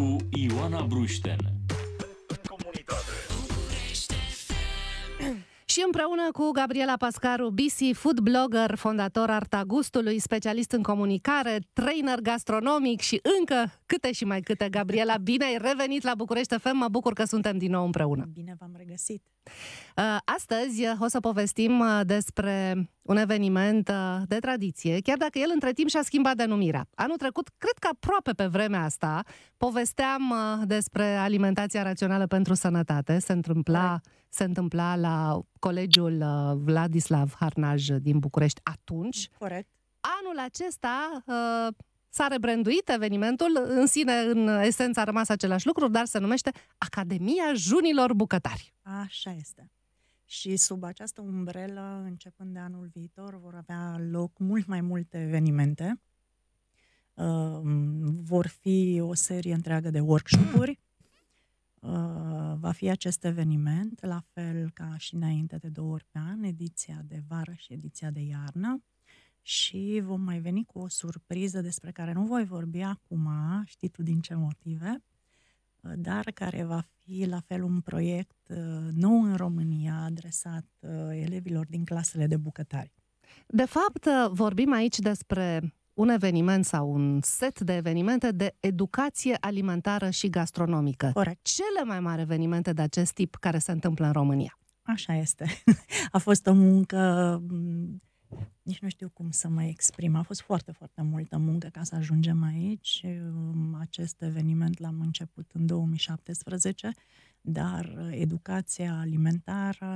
cu Ioana Brușten. Și împreună cu Gabriela Pascaru Bisi, food blogger, fondator Arta Gustului, specialist în comunicare, trainer gastronomic și încă câte și mai câte. Gabriela, bine ai revenit la București FM, mă bucur că suntem din nou împreună. Bine v-am regăsit! Uh, astăzi uh, o să povestim uh, despre un eveniment de tradiție, chiar dacă el între timp și-a schimbat denumirea. Anul trecut, cred că aproape pe vremea asta, povesteam despre alimentația rațională pentru sănătate. Se întâmpla, se întâmpla la colegiul Vladislav Harnaj din București atunci. Corect. Anul acesta S-a rebranduit evenimentul, în sine, în esență, a rămas același lucru, dar se numește Academia Junilor Bucătari. Așa este. Și sub această umbrelă, începând de anul viitor, vor avea loc mult mai multe evenimente. Uh, vor fi o serie întreagă de workshop-uri. Uh, va fi acest eveniment, la fel ca și înainte de două ori pe an, ediția de vară și ediția de iarnă și vom mai veni cu o surpriză despre care nu voi vorbi acum, știi tu din ce motive, dar care va fi la fel un proiect uh, nou în România adresat uh, elevilor din clasele de bucătari. De fapt, uh, vorbim aici despre un eveniment sau un set de evenimente de educație alimentară și gastronomică. Ora, Cele mai mari evenimente de acest tip care se întâmplă în România. Așa este. A fost o muncă nici nu știu cum să mă exprim. A fost foarte, foarte multă muncă ca să ajungem aici. Um, acest eveniment l-am început în 2017, dar educația alimentară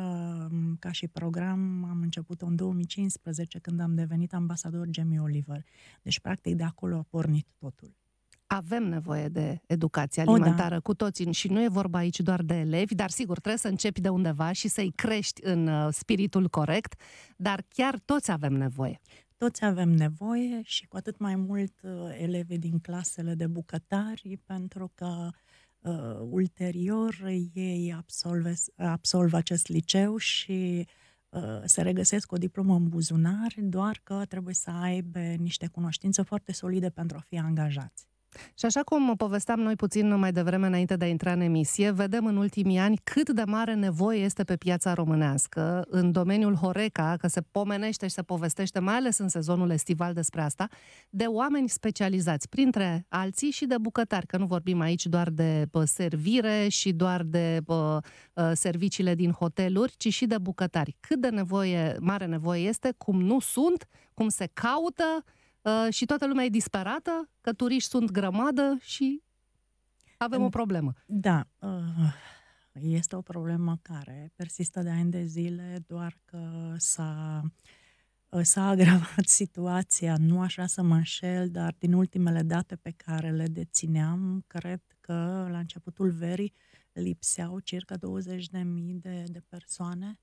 um, ca și program am început-o în 2015 când am devenit ambasador Jamie Oliver. Deci, practic, de acolo a pornit totul avem nevoie de educație alimentară o, da. cu toții și nu e vorba aici doar de elevi, dar sigur trebuie să începi de undeva și să-i crești în uh, spiritul corect, dar chiar toți avem nevoie. Toți avem nevoie și cu atât mai mult uh, elevii din clasele de bucătari, pentru că uh, ulterior ei absolve, absolvă acest liceu și uh, se regăsesc o diplomă în buzunar, doar că trebuie să aibă niște cunoștințe foarte solide pentru a fi angajați. Și așa cum povesteam noi puțin mai devreme înainte de a intra în emisie, vedem în ultimii ani cât de mare nevoie este pe piața românească, în domeniul Horeca, că se pomenește și se povestește, mai ales în sezonul estival despre asta, de oameni specializați, printre alții și de bucătari, că nu vorbim aici doar de bă, servire și doar de bă, ă, serviciile din hoteluri, ci și de bucătari. Cât de nevoie, mare nevoie este, cum nu sunt, cum se caută, uh, și toată lumea e disperată, că turiști sunt grămadă și avem o problemă. Da, uh, este o problemă care persistă de ani de zile, doar că s-a, uh, s-a agravat situația, nu așa să mă înșel, dar din ultimele date pe care le dețineam, cred că la începutul verii lipseau circa 20.000 de, de persoane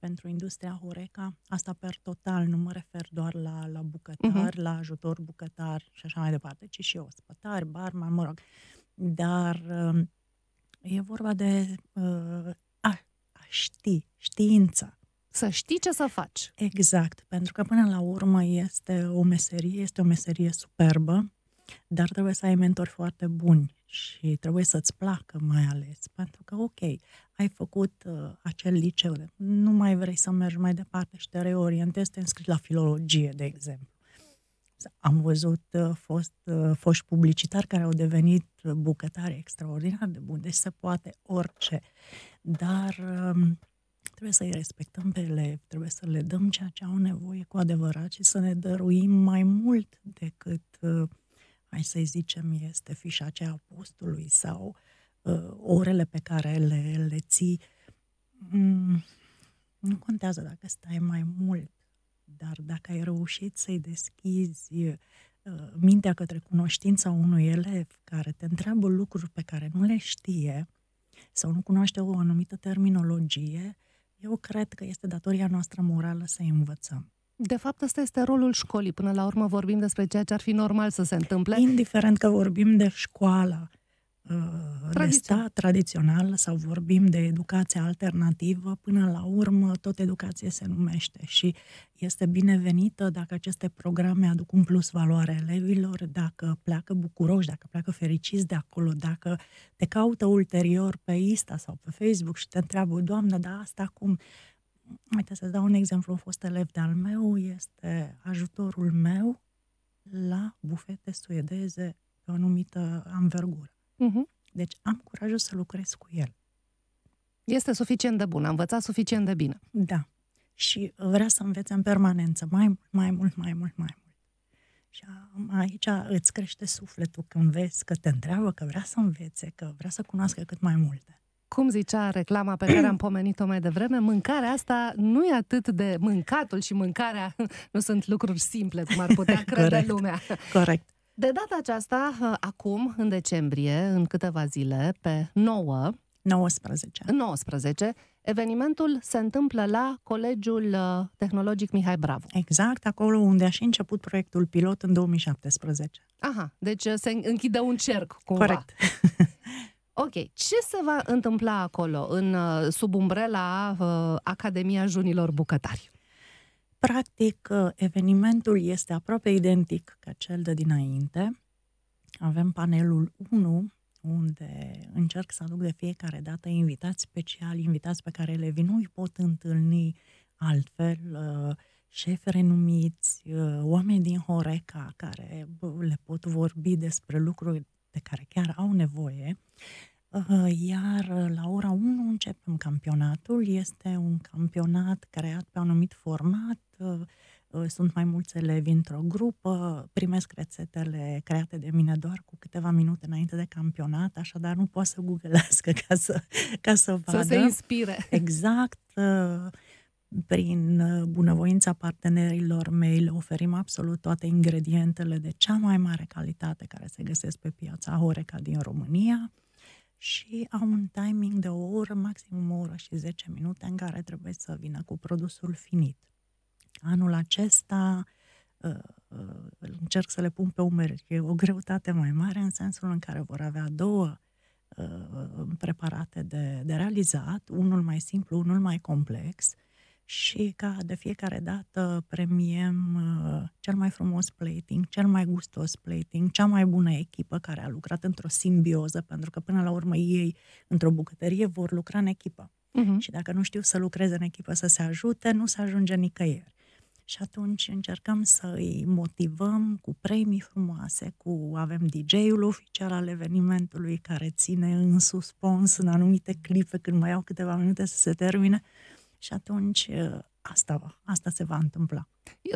pentru industria Horeca, asta per total, nu mă refer doar la, la bucătar, uh-huh. Mhm. la ajutor bucătar și așa mai departe, ci și ospătari, barman, mă rog. Dar um, e vorba de uh, a, a ști, știința. Să știi ce să faci. Exact, pentru că până la urmă este o meserie, este o meserie superbă, dar trebuie să ai mentori foarte buni și trebuie să-ți placă mai ales, pentru că, ok, ai făcut uh, acel liceu, de, nu mai vrei să mergi mai departe și te reorientezi, te înscrii la filologie, de exemplu. Am văzut uh, fost, uh, foști publicitari care au devenit uh, bucătari extraordinar de buni, deci se poate orice. Dar uh, trebuie să-i respectăm pe elevi, trebuie să le dăm ceea ce au nevoie cu adevărat și să ne dăruim mai mult decât, uh, hai să-i zicem, este fișa aceea postului sau uh, uh, orele pe care le, le ții. Mm, nu contează dacă stai mai mult, dar dacă ai reușit să-i deschizi uh, mintea către cunoștința unui elev care te întreabă lucruri pe care nu le știe sau nu cunoaște o anumită terminologie, eu cred că este datoria noastră morală să-i învățăm. De fapt, asta este rolul școlii. Până la urmă vorbim despre ceea ce ar fi normal să se întâmple. Indiferent că vorbim de școală Tradițional. de stat tradițional sau vorbim de educație alternativă, până la urmă tot educație se numește și este binevenită dacă aceste programe aduc un plus valoare elevilor, dacă pleacă bucuroși, dacă pleacă fericiți de acolo, dacă te caută ulterior pe Insta sau pe Facebook și te întreabă, Doamnă, dar asta cum? Uite, să-ți dau un exemplu, un fost elev de-al meu este ajutorul meu la bufete suedeze pe o anumită anvergură. Uh-huh. Deci am curajul să lucrez cu el. Este suficient de bun, a învățat suficient de bine. Da. Și vrea să învețe în permanență, mai mult, mai mult, mai mult, mai mult. Și aici îți crește sufletul când vezi că te întreabă, că vrea să învețe, că vrea să cunoască cât mai multe cum zicea reclama pe care am pomenit-o mai devreme, mâncarea asta nu e atât de mâncatul și mâncarea, nu sunt lucruri simple, cum ar putea crede Corect. lumea. Corect. De data aceasta, acum, în decembrie, în câteva zile, pe 9... 19. 19, evenimentul se întâmplă la Colegiul uh, Tehnologic Mihai Bravo. Exact, acolo unde a și început proiectul pilot în 2017. Aha, deci uh, se închide un cerc cumva. Corect. Ok, ce se va întâmpla acolo, în, uh, sub umbrela Academia Junilor Bucătari? Practic, uh, evenimentul este aproape identic ca cel de dinainte. Avem panelul 1, unde încerc să aduc de fiecare dată invitați speciali, invitați pe care le nu îi pot întâlni altfel, uh, șefi renumiți, uh, oameni din Horeca care le pot vorbi despre lucruri de care chiar au nevoie. Iar uh, la ora 1 începem campionatul. Este un campionat creat pe un anumit format. Uh, uh, sunt mai mulți elevi într-o grupă, primesc rețetele create de mine doar cu câteva minute înainte de campionat, așadar nu poate să googlească ca să, ca să vadă. Să se inspire. Exact. Prin bunăvoința partenerilor mei le oferim absolut toate ingredientele de cea mai mare calitate care se găsesc pe piața Horeca din România și au un timing de o oră, maxim o oră și 10 minute în care trebuie să vină cu produsul finit. Anul acesta uh, uh, încerc să le pun pe umeri, e o greutate mai mare în sensul în care vor avea două uh, preparate de, de realizat, unul mai simplu, unul mai complex, și ca de fiecare dată premiem uh, cel mai frumos plating, cel mai gustos plating, cea mai bună echipă care a lucrat într-o simbioză, pentru că până la urmă ei într-o bucătărie vor lucra în echipă. Uh-huh. Și dacă nu știu să lucreze în echipă, să se ajute, nu se ajunge nicăieri. Și atunci încercăm să îi motivăm cu premii frumoase, cu avem DJ-ul oficial al evenimentului care ține în suspans în anumite clipe când mai au câteva minute să se termine și atunci uh, asta, va, asta se va întâmpla.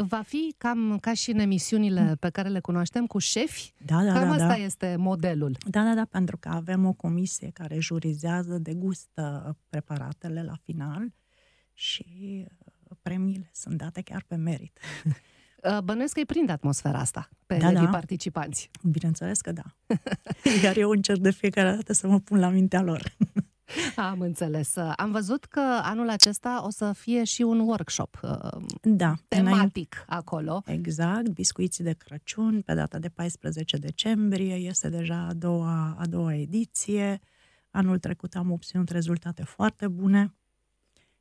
Va fi cam ca și în emisiunile mm. pe care le cunoaștem cu șefi? Da, da, cam da, asta da. este modelul. Da, da, da, pentru că avem o comisie care jurizează, degustă preparatele la final și uh, premiile sunt date chiar pe merit. Uh, bănuiesc că îi prinde atmosfera asta pe da, da. participanți. Bineînțeles că da. Iar eu încerc de fiecare dată să mă pun la mintea lor. Am înțeles. Am văzut că anul acesta o să fie și un workshop uh, da, tematic înainte. acolo. Exact, biscuiți de Crăciun pe data de 14 decembrie, este deja a doua, a doua ediție. Anul trecut am obținut rezultate foarte bune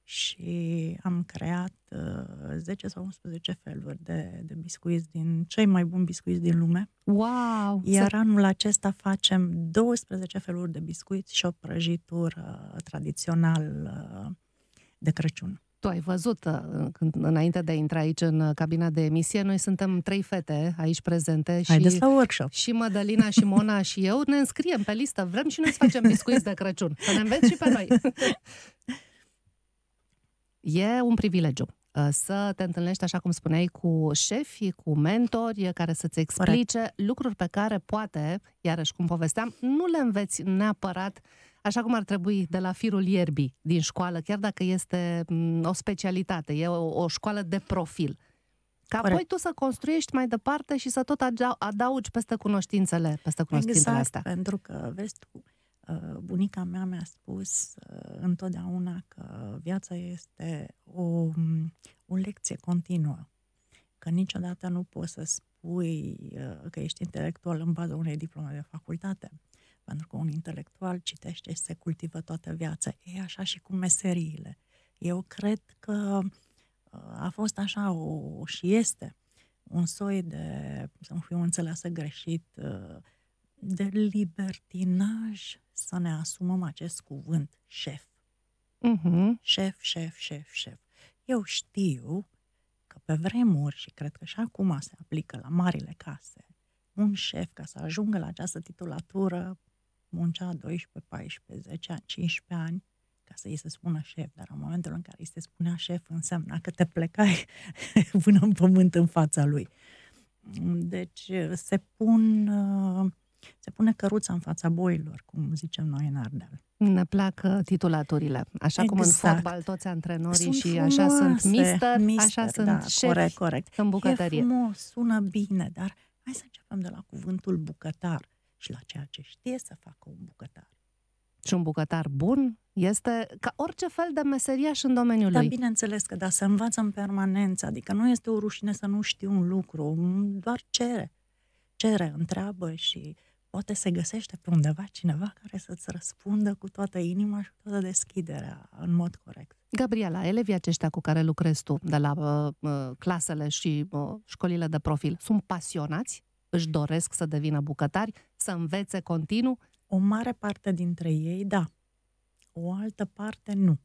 și am creat uh, 10 sau 11 feluri de, de biscuiți din cei mai buni biscuiți din lume. Wow! Iar să... anul acesta facem 12 feluri de biscuiți și o prăjitură tradițional uh, de Crăciun. Tu ai văzut, uh, când, înainte de a intra aici în uh, cabina de emisie, noi suntem trei fete aici prezente. Haideți la workshop. Și Madalina și Mona și eu ne înscriem pe listă. Vrem și noi să facem biscuiți de Crăciun. Să ne înveți și pe noi. E un privilegiu uh, să te întâlnești, așa cum spuneai, cu șefi, cu mentori care să-ți explice Corect. lucruri pe care poate, iarăși cum povesteam, nu le înveți neapărat așa cum ar trebui de la firul ierbii din școală, chiar dacă este mm, o specialitate, e o, o școală de profil. Ca Corect. apoi tu să construiești mai departe și să tot adaugi peste cunoștințele, peste cunoștințele exact, astea. pentru că, vezi tu, Uh, bunica mea mi-a spus uh, întotdeauna că viața este o, um, o lecție continuă, că niciodată nu poți să spui uh, că ești intelectual în baza unei diplome de facultate, pentru că un intelectual citește și se cultivă toată viața. E așa și cu meseriile. Eu cred că a fost așa o, și este un soi de, să nu fiu înțeleasă greșit, uh, de libertinaj să ne asumăm acest cuvânt șef. Uh-huh. Șef, șef, șef, șef. Eu știu că pe vremuri, și cred că și acum se aplică la marile case, un șef, ca să ajungă la această titulatură, muncea 12, 14, 10 ani, 15 ani, ca să îi se spună șef, dar în momentul în care îi se spunea șef, înseamnă că te plecai până în pământ în fața lui. Deci se pun uh, se pune căruța în fața boilor, cum zicem noi în Ardeal. Ne plac uh, titulaturile. Așa exact. cum în exact. fotbal toți antrenorii sunt și frumoase. așa sunt mister, mister așa sunt da, șef corect, corect. în bucătărie. E frumos, sună bine, dar hai să începem de la cuvântul bucătar și la ceea ce știe să facă un bucătar. Și un bucătar bun este ca orice fel de meseriaș în domeniul da, lui. Dar bineînțeles că da, se învață în permanență, adică nu este o rușine să nu știi un lucru, doar cere. Cere, întreabă și poate se găsește pe undeva cineva care să-ți răspundă cu toată inima și toată deschiderea, în mod corect. Gabriela, elevii aceștia cu care lucrezi tu, de la uh, uh clasele și uh, școlile de profil, sunt pasionați? Își doresc să devină bucătari? Să învețe continuu? O mare parte dintre ei, da. O altă parte, nu.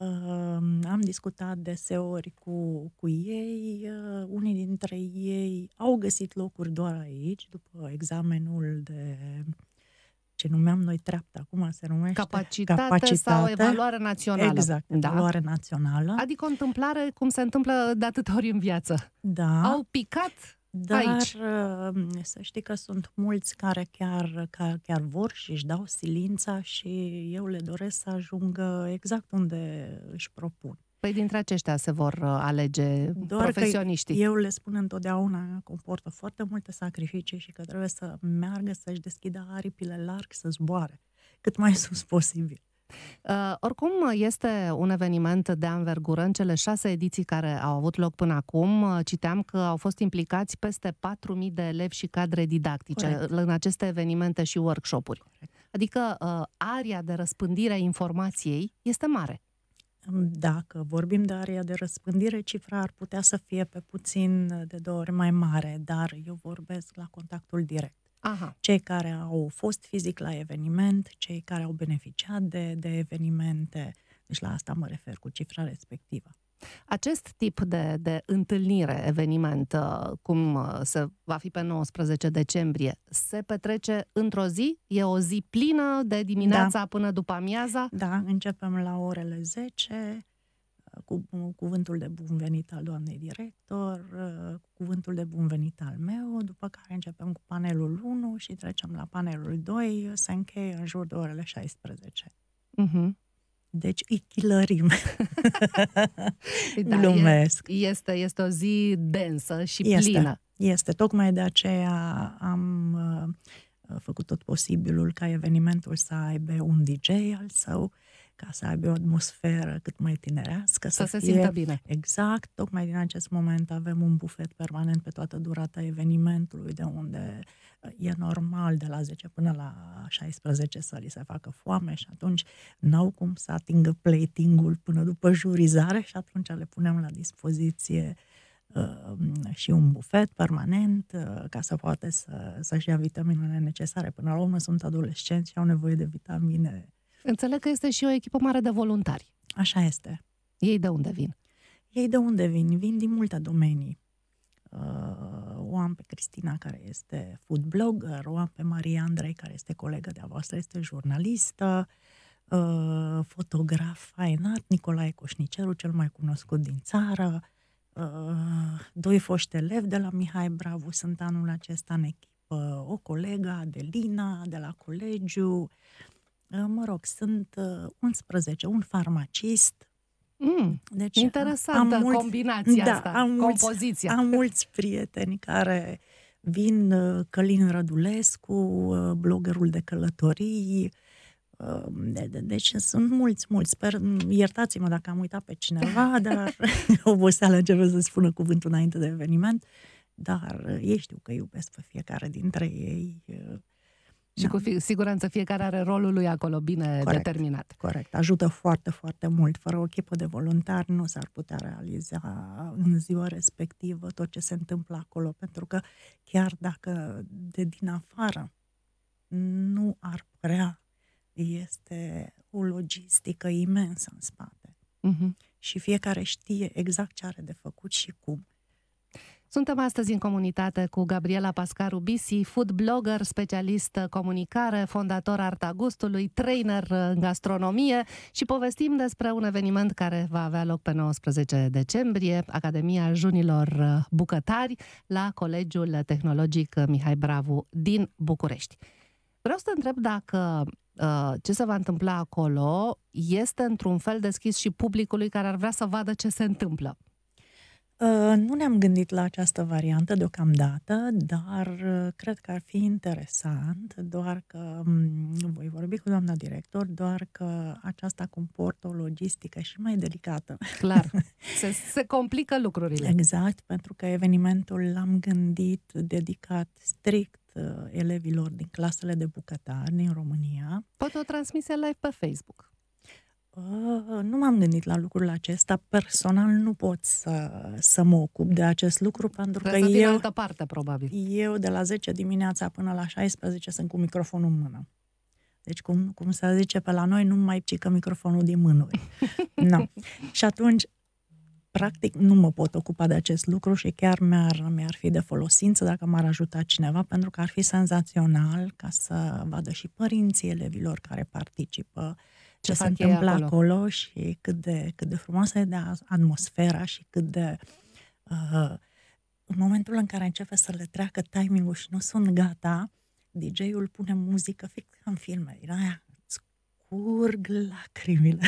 Ehm, am discutat deseori cu, cu ei, uh, unii dintre ei au găsit locuri doar aici, după examenul de ce numeam noi treaptă, acum se numește capacitate, capacitate. sau evaluare națională. Exact, da. evaluare națională. Adică o întâmplare cum se întâmplă de atâtea ori în viață. Da. Au picat dar aici. Uh, să știi că sunt mulți care chiar, care chiar vor și își dau silința și eu le doresc să ajungă exact unde își propun. Păi dintre aceștia se vor uh, alege Doar profesioniștii. Că eu le spun întotdeauna, comportă foarte multe sacrificii și că trebuie să meargă, să-și deschidă aripile larg, să zboare cât mai sus posibil. Uh, oricum, este un eveniment de anvergură în cele șase ediții care au avut loc până acum. Uh, citeam că au fost implicați peste 4.000 de elevi și cadre didactice Corect. în aceste evenimente și workshop-uri. Corect. Adică uh, aria de răspândire a informației este mare. Dacă vorbim de area de răspândire, cifra ar putea să fie pe puțin de două ori mai mare, dar eu vorbesc la contactul direct. Aha. Cei care au fost fizic la eveniment, cei care au beneficiat de, de evenimente. Deci la asta mă refer cu cifra respectivă. Acest tip de, de întâlnire, eveniment, uh, cum uh, se va fi pe 19 decembrie, se petrece într-o zi? E o zi plină de dimineața da. până după amiaza? Da, începem la orele 10, cu uh, cuvântul de bun venit al doamnei director, uh, cu cuvântul de bun venit al meu, după care începem cu panelul 1 și trecem la panelul 2, uh, se încheie în jur de orele 16. Uh-huh. Mhm. Deci îi chilărim. Păi da, Este, este o zi densă și plină. este, plină. Este. Tocmai de aceea am uh, făcut tot posibilul ca evenimentul să aibă un DJ al său, uh, ca să aibă o atmosferă cât mai tinerească. Să, să se simtă bine. Exact, tocmai din acest moment avem un bufet permanent pe toată durata evenimentului, de unde uh, e normal de la 10 până la 16 să li se facă foame și atunci n-au cum să atingă platingul până după jurizare și atunci le punem la dispoziție um, și un bufet permanent uh, ca să poată să, să-și ia vitaminele necesare. Până la urmă sunt adolescenți și au nevoie de vitamine Înțeleg că este și o echipă mare de voluntari. Așa este. Ei de unde vin? Ei de unde vin? Vin din multe domenii. Uh, o am pe Cristina, care este food blogger, o am pe Maria Andrei, care este colegă de-a voastră, este jurnalistă, uh, fotograf fine art, Nicolae Coșnicerul cel mai cunoscut din țară, uh, doi foști elevi de la Mihai Bravu sunt anul acesta în echipă, o colegă, Adelina, de la colegiu, mă rog, sunt 11, uh, un farmacist. Mm, deci interesantă am mulți, combinația da, asta, am mulți, compoziția. Am mulți prieteni care vin, uh, Călin Rădulescu, uh, bloggerul de călătorii, deci sunt mulți, mulți. Sper, iertați-mă dacă am uitat pe cineva, dar oboseala începe să spună cuvântul înainte de eveniment, dar ei știu că iubesc pe fiecare dintre ei și da. cu fi, siguranță fiecare are rolul lui acolo bine Corect. determinat. Corect. Ajută foarte, foarte mult. Fără o echipă de voluntari nu s-ar putea realiza în ziua respectivă tot ce se întâmplă acolo, pentru că chiar dacă de din afară nu ar prea, este o logistică imensă în spate. Uh-huh. Și fiecare știe exact ce are de făcut și cum. Suntem astăzi în comunitate cu Gabriela Pascaru Bisi, food blogger, specialist comunicare, fondator Arta Gustului, trainer în gastronomie și povestim despre un eveniment care va avea loc pe 19 decembrie, Academia Junilor Bucătari la Colegiul Tehnologic Mihai Bravu din București. Vreau să te întreb dacă uh, ce se va întâmpla acolo este într-un fel deschis și publicului care ar vrea să vadă ce se întâmplă. Ă, nu ne-am gândit la această variantă deocamdată, dar ă, cred că ar fi interesant, doar că voi vorbi cu doamna director, doar că aceasta comportă o logistică și mai delicată. Clar, se, se complică lucrurile. Exact, pentru că evenimentul l-am gândit dedicat strict ă, elevilor din clasele de bucătari din România. Pot o transmisie live pe Facebook. Ă, nu m-am gândit la lucrul acesta. Personal nu pot să, să mă ocup de acest lucru pentru Trebuie că să eu... altă parte, probabil. Eu de la 10 dimineața până la 16 sunt cu microfonul în mână. Deci, cum, cum se zice pe la noi, nu mai pcică microfonul din mânuri. no. Și atunci, practic, nu mă pot ocupa de acest lucru și chiar mi-ar, mi-ar fi de folosință dacă m-ar ajuta cineva, pentru că ar fi senzațional ca să vadă și părinții elevilor care participă uh, ce, se întâmplă acolo. acolo și cât de, cât de frumoasă e de da, atmosfera și cât de... Uh, în momentul în care începe să le treacă timingul și nu sunt gata, DJ-ul pune muzică fix în filme, din aia curg lacrimile.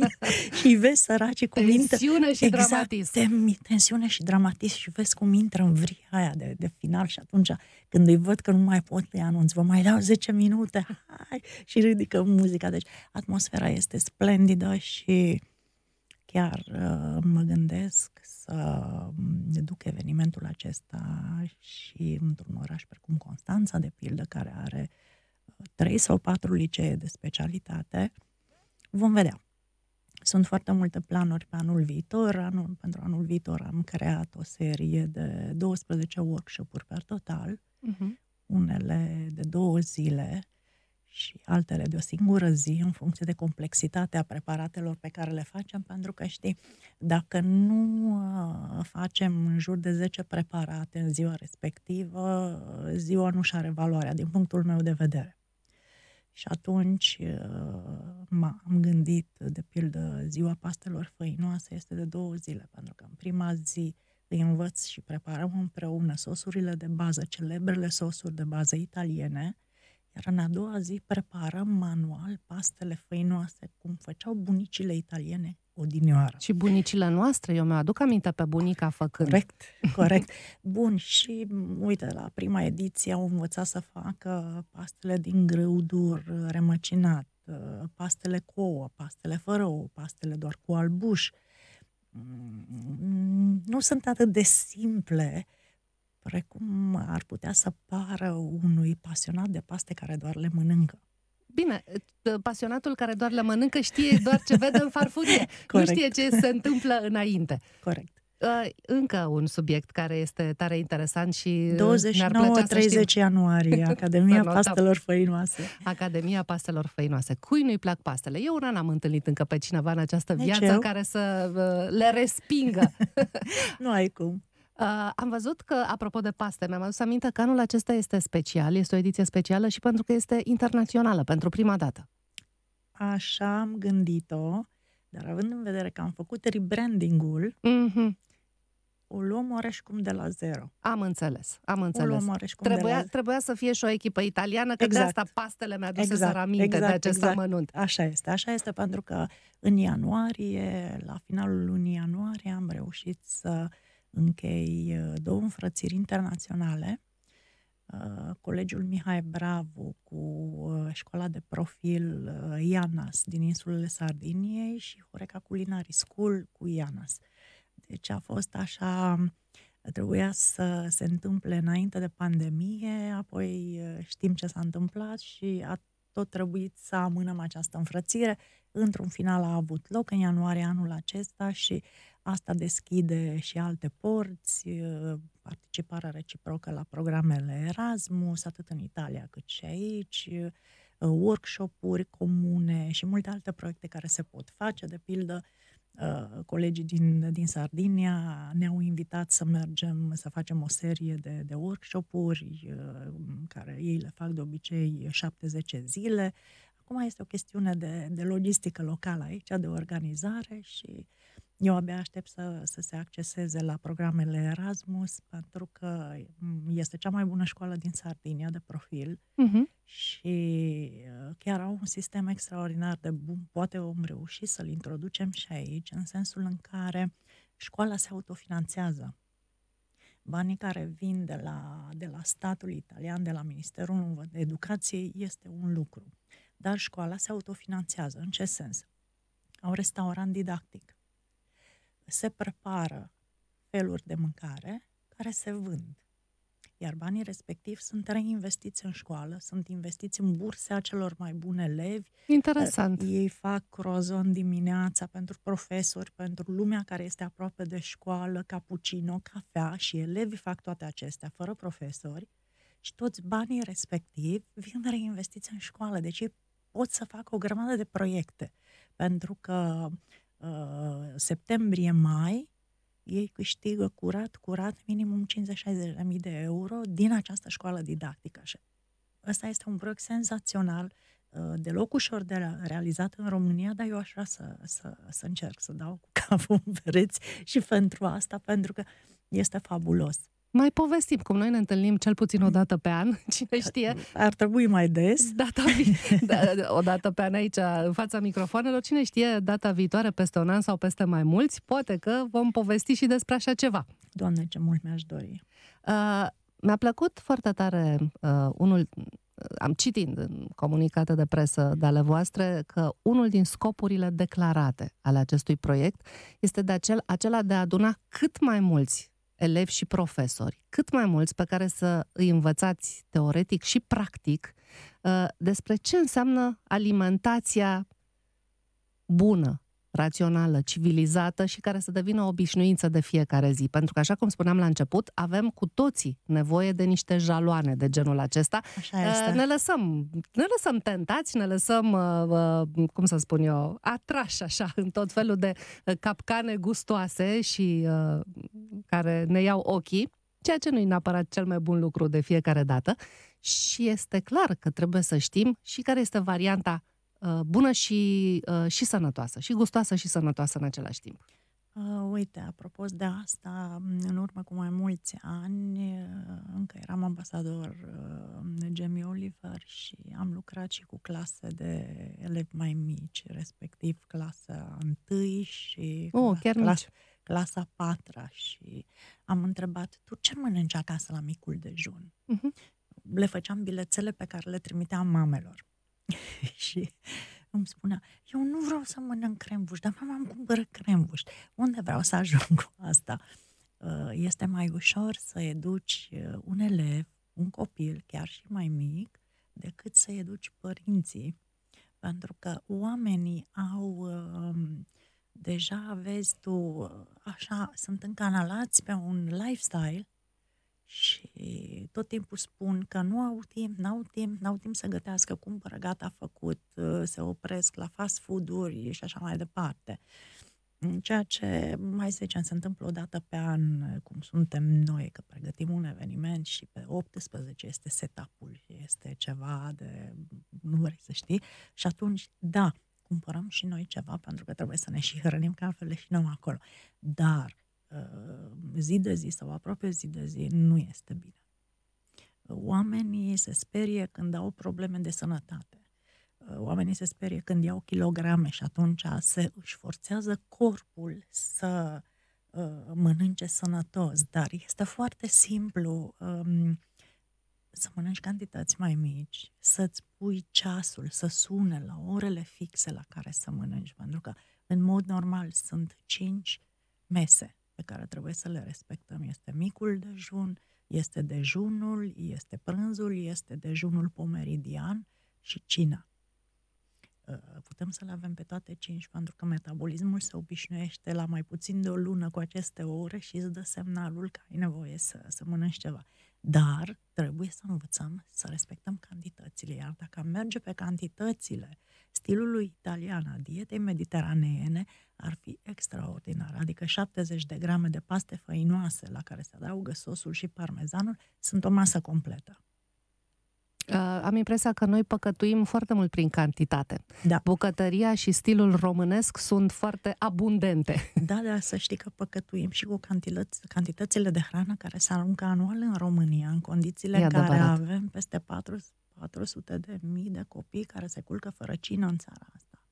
și vezi săracii cum intră... Tensiune și exact, dramatism. Tem, tensiune și dramatism și vezi cum intră în vria aia de, de final și atunci când îi văd că nu mai pot, îi anunț, vă mai dau 10 minute, hai! Și ridică muzica. Deci atmosfera este splendidă și chiar uh, mă gândesc să um, duc evenimentul acesta și într-un oraș precum Constanța, de pildă, care are uh, trei sau patru licee de specialitate. Vom vedea. Sunt foarte multe planuri pe anul viitor. Anul, pentru anul viitor am creat o serie de 12 workshop-uri pe total, uh-huh. unele de două zile și altele de o singură zi, în funcție de complexitatea preparatelor pe care le facem, pentru că, știi, dacă nu uh, facem în jur de 10 preparate în ziua respectivă, ziua nu și are valoarea, din punctul meu de vedere. Și atunci uh, m-am gândit, de pildă, ziua pastelor făinoase este de două zile, pentru că în prima zi îi învăț și preparăm împreună sosurile de bază, celebrele sosuri de bază italiene, iar în a doua zi preparăm manual pastele făinoase, cum făceau bunicile italiene odinioară. Și bunicile noastre, eu mi-aduc aminte pe bunica făcând. Corect, corect. Bun, și uite, la prima ediție au învățat să facă pastele din grâu dur, uh, rămăcinat, uh, pastele cu ouă, pastele fără ouă, pastele doar cu albuș. Mm, nu sunt atât de simple precum ar putea să pară unui pasionat de paste care doar le mănâncă. Bine, ă, pasionatul care doar le mănâncă știe doar ce vede în farfurie. nu știe ce se întâmplă înainte. Corect. Uh, încă un subiect care este tare interesant și 29-30 ă, ianuarie, Academia Pastelor Făinoase. Academia Pastelor Făinoase. Cui nu-i plac pastele? Eu una n-am întâlnit încă pe cineva în această Nici viață eu. care să uh, le respingă. nu ai cum. Uh, am văzut că, apropo de paste, mi-am adus aminte că anul acesta este special, este o ediție specială și pentru că este internațională, pentru prima dată. Așa am gândit-o, dar având în vedere că am făcut rebranding-ul, mm-hmm. o luăm oareșcum de la zero. Am înțeles, am înțeles. O luăm trebuia, de la... trebuia să fie și o echipă italiană, că exact. de asta pastele mi-a dus exact. aminte exact. de acest exact. amănunt. Așa este, așa este, pentru că în ianuarie, la finalul lunii ianuarie, am reușit să uh, închei uh, două înfrățiri internaționale, uh, Colegiul Mihai Bravo cu uh, școala de profil IANAS din insulele Sardiniei și Horeca Culinary School cu IANAS. Deci a fost așa, trebuia să se întâmple înainte de pandemie, apoi știm ce s-a întâmplat și a tot trebuit să amânăm această înfrățire. Într-un final a avut loc în ianuarie anul acesta și asta deschide și alte porți, uh, participarea reciprocă la programele Erasmus, atât în Italia cât și aici, uh, workshop-uri comune și multe alte proiecte care se pot face, de pildă Uh, colegii din, din Sardinia ne-au invitat să mergem, să facem o serie de, de workshop-uri uh, care ei le fac de obicei 70 zile. Acum este o chestiune de, de logistică locală aici, de organizare și eu abia aștept să, să se acceseze la programele Erasmus, pentru că mm, este cea mai bună școală din Sardinia de profil uh-huh. și uh, chiar au un sistem extraordinar de bun. Poate om reuși să-l introducem și aici, în sensul în care școala se autofinanțează. Banii care vin de la, de la statul italian, de la Ministerul Educației, este un lucru dar școala se autofinanțează. În ce sens? Au restaurant didactic. Se prepară feluri de mâncare care se vând. Iar banii respectivi sunt reinvestiți în școală, sunt investiți în burse a celor mai bune elevi. Interesant. Ă, ei fac crozon dimineața pentru profesori, pentru lumea care este aproape de școală, cappuccino, cafea și elevii fac toate acestea fără profesori și toți banii respectivi vin reinvestiți în școală. Deci ei pot să fac o grămadă de proiecte, pentru că uh, ă, septembrie-mai ei câștigă curat, curat, minimum 50-60.000 de euro din această școală didactică. Ăsta este un proiect senzațional, ă, deloc ușor de realizat în România, dar eu aș vrea să, să, să încerc să dau cu capul în pereți și pentru asta, pentru că este fabulos mai povestim, cum noi ne întâlnim cel puțin o dată pe an, cine știe. Ar trebui mai des. Data vi- da, o dată pe an aici, în fața microfonelor, cine știe data viitoare, peste un an sau peste mai mulți, poate că vom povesti și despre așa ceva. Doamne, ce mult mi-aș dori. Uh, mi-a plăcut foarte tare uh, unul, uh, am citit în comunicate de presă de ale voastre că unul din scopurile declarate ale acestui proiect este de acel, acela de a aduna cât mai mulți elevi și profesori, cât mai mulți pe care să îi învățați teoretic și practic uh, despre ce înseamnă alimentația bună, rațională, civilizată și care să devină o obișnuință de fiecare zi. Pentru că, așa cum spuneam la început, avem cu toții nevoie de niște jaloane de genul acesta. Așa eh, este. Ne lăsăm, ne lăsăm tentați, ne lăsăm, eh, eh, cum să spun eu, atrași așa în tot felul de capcane gustoase și care ne iau ochii, ceea ce nu e neapărat cel mai bun lucru de fiecare dată. Și este clar că trebuie să știm și care este varianta Uh, bună și, uh, și sănătoasă, și gustoasă și sănătoasă în același timp. Uh, uite, apropo de asta, mm, în urmă cu mai mulți ani, încă eram ambasador Jamie Oliver și am lucrat și cu clase de elevi mai mici, respectiv clasa 1 și oh, chiar clasa, clasa 4 și am întrebat, tu ce mănânci acasă la micul dejun? Uh-huh. Le făceam bilețele pe care le trimiteam mamelor. și îmi spunea, eu nu vreau să mănânc crembuș, dar mama îmi cumpără crembuș. Unde vreau să ajung cu asta? Uh, este mai ușor să educi uh, un elev, un copil, chiar și mai mic, decât să educi părinții. Pentru că oamenii au, um, deja vezi tu, uh, așa, sunt încanalați pe un lifestyle și tot timpul spun că nu au timp, n-au timp, n-au timp să gătească, cumpără, gata, făcut, uh, se opresc la fast food-uri și așa mai departe. Ceea ce, mai să zicem, se întâmplă o dată pe an, cum suntem noi, că pregătim un eveniment și pe 18 este setup-ul, este ceva de, nu vrei să știi, și atunci, da, cumpărăm și noi ceva, pentru că trebuie să ne și hrănim, că altfel le și acolo. Dar Uh, zi de zi sau aproape zi de zi, nu este bine. Oamenii se sperie când au probleme de sănătate. Uh, oamenii se sperie când iau kilograme și atunci se își forțează corpul să uh, mănânce sănătos, dar este foarte simplu um, să mănânci cantități mai mici, să-ți pui ceasul să sune la orele fixe la care să mănânci, pentru că în mod normal sunt 5 mese pe care trebuie să le respectăm. Este micul dejun, este dejunul, este prânzul, este dejunul pomeridian și cina. Ă, putem să le avem pe toate cinci, pentru că metabolismul se obișnuiește la mai puțin de o lună cu aceste ore și îți dă semnalul că ai nevoie să, să mănânci ceva. Dar trebuie să învățăm să respectăm cantitățile. Iar dacă merge pe cantitățile stilului italian a dietei mediteraneene, ar fi extraordinar. Adică 70 de grame de paste făinoase la care se adaugă sosul și parmezanul sunt o masă completă. Uh, am impresia că noi păcătuim foarte mult prin cantitate. Da. Bucătăria și stilul românesc sunt foarte abundente. Da, da, să știi că păcătuim și cu cantități, cantitățile de hrană care se aruncă anual în România, în condițiile în care adevărat. avem peste 400 de mii de copii care se culcă fără cină în țara asta.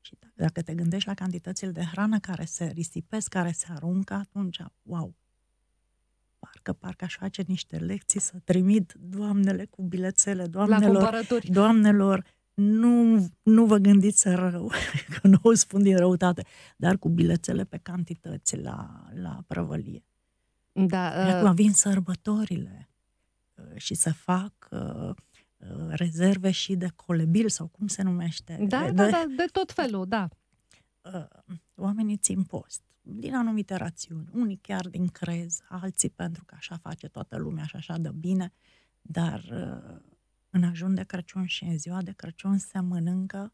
Și dacă te gândești la cantitățile de hrană care se risipesc, care se aruncă, atunci, wow, parcă, parcă aș face niște lecții să trimit doamnele cu bilețele, doamnelor, doamnelor, nu, nu vă gândiți rău, că nu o spun din răutate, dar cu bilețele pe cantități la, la prăvălie. Da, uh... Acum vin sărbătorile uh, și să fac uh, uh, rezerve și de colebil sau cum se numește. Da, de, da, da, de tot felul, da. Uh, oamenii țin post din anumite rațiuni. Unii chiar din crez, alții pentru că așa face toată lumea și așa de bine, dar uh, în ajun de Crăciun și în ziua de Crăciun se mănâncă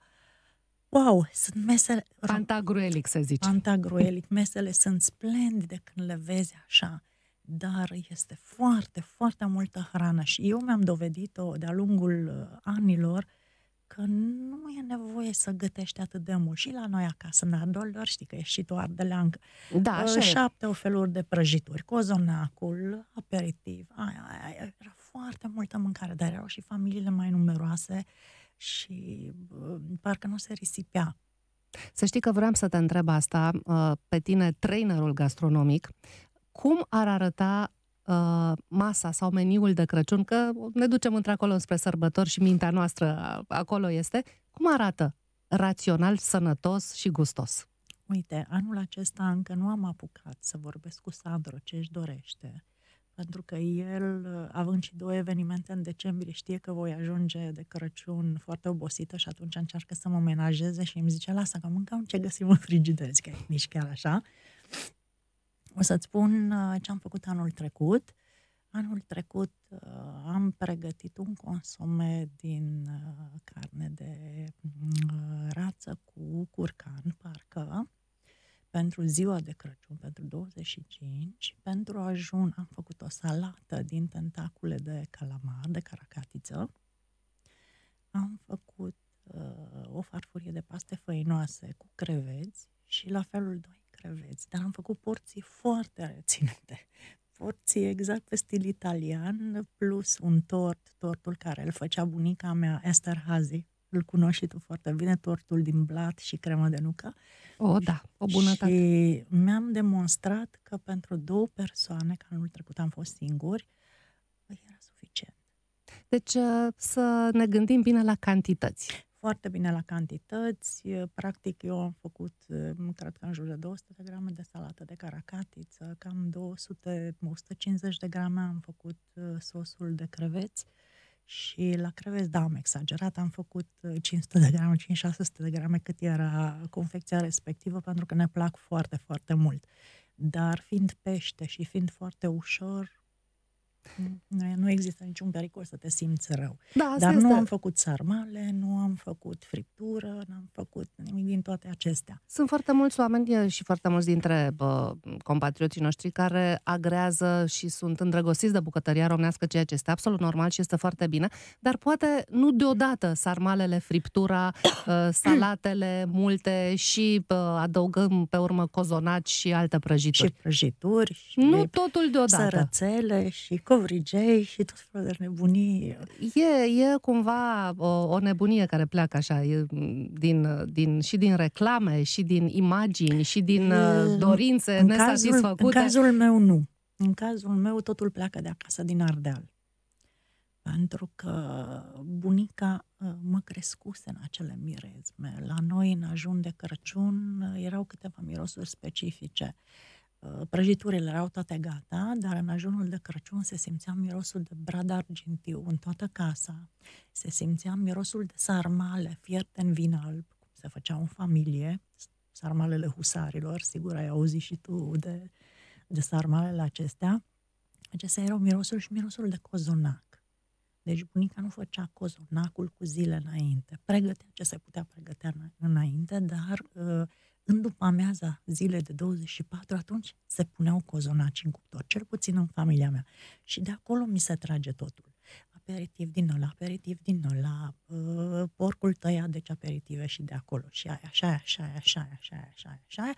Wow, sunt mesele... Pantagruelic, să zicem. Pantagruelic. Mesele sunt splendide când le vezi așa, dar este foarte, foarte multă hrană și eu mi-am dovedit-o de-a lungul uh, anilor că nu e nevoie să gătești atât de mult. Și la noi acasă, în doar știi că e și tu ardeleancă. Da, așa ă, Șapte e. feluri de prăjituri, cozonacul, aperitiv, aia, aia, aia. Era foarte multă mâncare, dar erau și familiile mai numeroase și bă, parcă nu se risipea. Să știi că vreau să te întreb asta, ă, pe tine, trainerul gastronomic, cum ar arăta Uh, masa sau meniul de Crăciun, că ne ducem într-acolo spre sărbători și mintea noastră acolo este, cum arată rațional, sănătos și gustos? Uite, anul acesta încă nu am apucat să vorbesc cu Sandro ce își dorește, pentru că el, având și două evenimente în decembrie, știe că voi ajunge de Crăciun foarte obosită și atunci încearcă să mă menajeze și îmi zice, lasă că mâncăm ce găsim în frigider, că nici chiar așa. O să-ți spun uh, ce am făcut anul trecut. Anul trecut uh, am pregătit un consome din uh, carne de rață cu curcan, parcă, pentru ziua de Crăciun, pentru 25, pentru ajun am făcut o salată din tentacule de calamar, de caracatiță, am făcut uh, o farfurie de paste făinoase cu creveți și la felul 2 creveți, dar am făcut porții foarte reținute. Porții exact pe stil italian, plus un tort, tortul care îl făcea bunica mea, Esther Hazy, îl cunoști tu foarte bine, tortul din blat și cremă de nucă. O, da, o bunătate. Și mi-am demonstrat că pentru două persoane, că anul trecut am fost singuri, păi era suficient. Deci uh, să ne gândim bine la cantități foarte bine la cantități. Practic, eu am făcut, cred că în jur de 200 de grame de salată de caracatiță, cam 200-150 de grame am făcut sosul de creveți. Și la creveți, da, am exagerat, am făcut 500 de grame, 500 600 de grame cât era confecția respectivă, pentru că ne plac foarte, foarte mult. Dar fiind pește și fiind foarte ușor, nu există niciun pericol să te simți rău. Da, Dar nu am făcut sarmale, nu am făcut friptură, n-am făcut nimic din toate acestea. Sunt foarte mulți oameni și foarte mulți dintre bă, compatrioții noștri care agrează și sunt îndrăgostiți de bucătăria românească, ceea ce este absolut normal și este foarte bine, dar poate nu deodată sarmalele, friptura, ă, salatele multe și bă, adăugăm pe urmă cozonaci și alte prăjituri. Și prăjituri. Și nu totul deodată. Sărățele și co- discovery, Jay și tot felul de nebunii. E, e cumva o, o nebunie care pleacă așa, e, din, din, și din reclame, și din imagini, și din e, uh, dorințe în nesatisfăcute. Cazul, în cazul meu nu. În cazul meu totul pleacă de acasă, din Ardeal. Pentru că bunica uh, mă crescuse în acele mirezme. La noi, în ajun de Crăciun, uh, erau câteva mirosuri specifice. Uh, Uh, prăjiturile erau toate gata, dar în ajunul de Crăciun se simțea mirosul de brad argintiu în toată casa, se simțea mirosul de sarmale fierte în vin alb, cum se făcea în familie, sarmalele husarilor, sigur ai auzit și tu de, de sarmalele acestea. Acestea erau mirosul și mirosul de cozonac. Deci bunica nu făcea cozonacul cu zile înainte. Pregătea ce se putea pregătea înainte, dar uh, în după amiaza zile de 24, atunci se puneau cozonaci în cuptor, cel puțin în familia mea. Și de acolo mi se trage totul. Aperitiv din ăla, aperitiv din ăla, uh, porcul tăia, deci aperitive și de acolo. Și aia, așa, așa, așa, așa, așa, așa.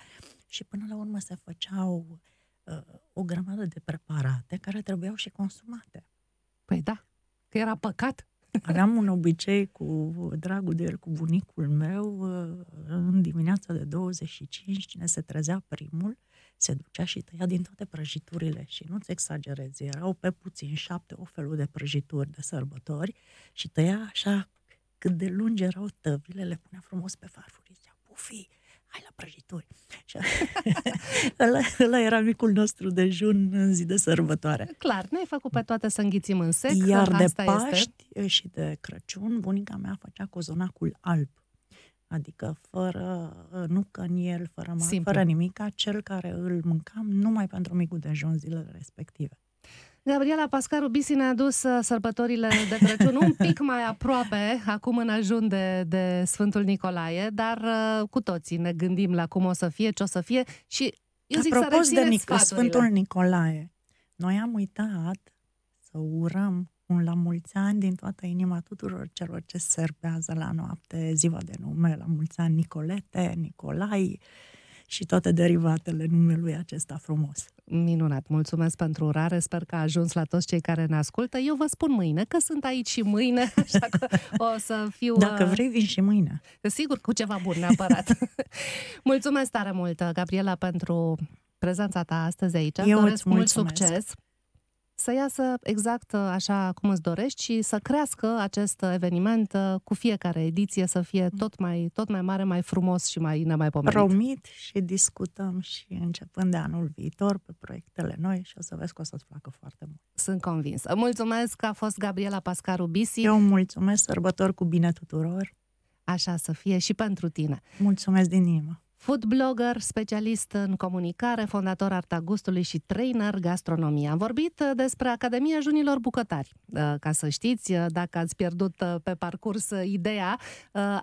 Și până la urmă se făceau uh, o grămadă de preparate care trebuiau și consumate. Păi da, că era păcat Aveam un obicei cu dragul de el, cu bunicul meu, uh, în dimineața de 25, cine se trezea primul, se ducea și tăia din toate prăjiturile și nu-ți exagerezi, erau pe puțin șapte o felul de prăjituri de sărbători și tăia așa cât de lungi erau tăvile, le punea frumos pe farfurii, zicea, pufii, hai la prăjituri. Și ăla, ăla era micul nostru dejun în zi de sărbătoare. Clar, ne-ai făcut pe toate să înghițim în sec. Iar de asta Paști este... și de Crăciun, bunica mea făcea cozonacul alb. Adică fără în el, fără, fără nimic, cel care îl mâncam numai pentru micul dejun zilele respective. Gabriela Pascaru Bisi ne-a dus uh, sărbătorile de Crăciun un pic mai aproape, acum în ajun de, de Sfântul Nicolae, dar uh, cu toții ne gândim la cum o să fie, ce o să fie și eu zic Apropo să de Nic- sfaturile. Sfântul Nicolae, noi am uitat să urăm un la mulți ani din toată inima tuturor celor ce serbează la noapte ziua de nume, la mulți ani Nicolete, Nicolai, uh, și toate derivatele numelui acesta frumos. Minunat, mulțumesc pentru urare, sper că a ajuns la toți cei care ne ascultă. Eu vă spun mâine, că sunt aici și mâine, așa că o să fiu... Dacă uh, vrei, vin și mâine. Sigur, cu ceva bun neapărat. mulțumesc tare mult, Gabriela, pentru prezența ta astăzi aici. Eu Doresc mult succes să iasă exact uh, așa cum îți dorești și să crească acest eveniment uh, cu fiecare ediție, să fie mm. tot mai, tot mai mare, mai frumos și mai nemaipomenit. Promit și discutăm și începând de anul viitor pe proiectele noi și o să vezi că o să-ți placă foarte mult. Sunt convinsă. Mulțumesc că a fost Gabriela Pascaru Bisi. Eu mulțumesc, sărbători cu bine tuturor. Așa să fie și pentru tine. Mulțumesc din inimă food blogger, specialist în comunicare, fondator Arta Gustului și trainer gastronomie. Am vorbit uh, despre Academia Junilor Bucătari. Uh, ca să știți, uh, dacă ați pierdut pe parcurs ideea,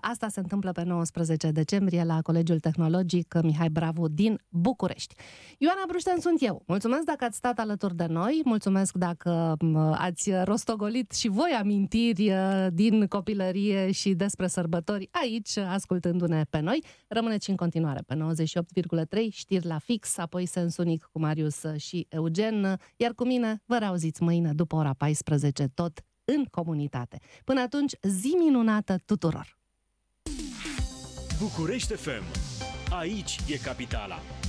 asta se întâmplă pe 19 decembrie la Colegiul Tehnologic Mihai Bravu din București. Ioana Brușten sunt eu. Mulțumesc dacă ați stat alături de noi, mulțumesc dacă ați rostogolit și voi amintiri din copilărie și despre sărbători aici, ascultându-ne pe noi. Rămâneți în continuare continuare pe 98,3, știri la fix, apoi Sens Unic cu Marius uh, și Eugen, uh, iar cu mine vă reauziți mâine după ora 14, tot în comunitate. Până atunci, zi minunată tuturor! București FM. Aici e capitala.